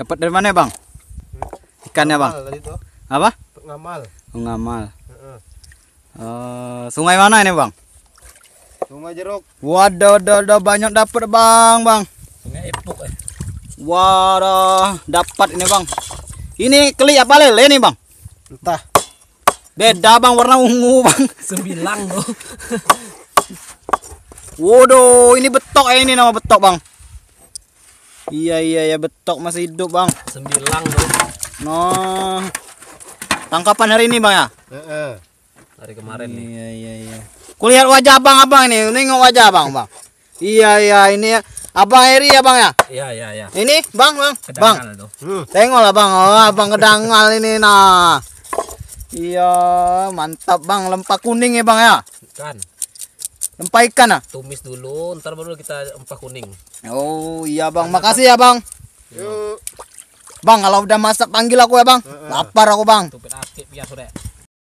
Dapat dari mana, Bang? Hmm. Ikannya, Bang? Apa? Ngamal. Oh, ngamal. Uh, sungai mana ini, Bang? Sungai Jeruk. Waduh, waduh, waduh banyak dapat, Bang, Bang. Sungai Epok. Eh. Waduh, dapat ini, Bang. Ini keli apa lele nih, Bang? Entah. Beda, Bang, warna ungu, Bang. Sembilang, loh. Waduh, ini betok ya ini nama betok, Bang. Iya iya ya betok masih hidup bang. Sembilang bang. No. Tangkapan hari ini bang ya? E -e. Hari kemarin iya, nih. Iya iya iya. Kulihat wajah abang abang ini, nengok wajah abang bang. iya iya ini ya. Abang Eri ya bang ya? Iya iya iya. Ini bang bang. Kedangal bang. Tuh. Hmm. Tengok lah bang, oh, abang kedangal ini nah. Iya mantap bang, Lempak kuning ya bang ya? Kan. Lempah ikan ah? Tumis dulu, ntar baru kita empah kuning. Oh iya bang, makasih ya bang. Yuk. Bang kalau udah masak panggil aku ya bang. Lapar aku bang. Tupit aktif biar sore.